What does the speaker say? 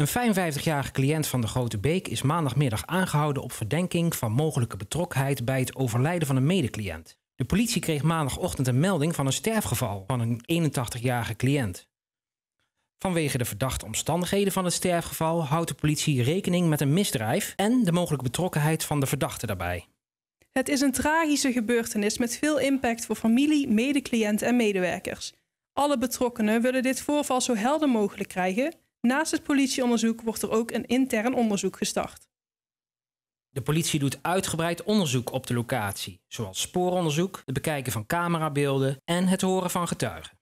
Een 55-jarige cliënt van de Grote Beek is maandagmiddag aangehouden op verdenking van mogelijke betrokkenheid bij het overlijden van een medecliënt. De politie kreeg maandagochtend een melding van een sterfgeval van een 81-jarige cliënt. Vanwege de verdachte omstandigheden van het sterfgeval houdt de politie rekening met een misdrijf en de mogelijke betrokkenheid van de verdachte daarbij. Het is een tragische gebeurtenis met veel impact voor familie, medecliënt en medewerkers. Alle betrokkenen willen dit voorval zo helder mogelijk krijgen Naast het politieonderzoek wordt er ook een intern onderzoek gestart. De politie doet uitgebreid onderzoek op de locatie, zoals spooronderzoek, het bekijken van camerabeelden en het horen van getuigen.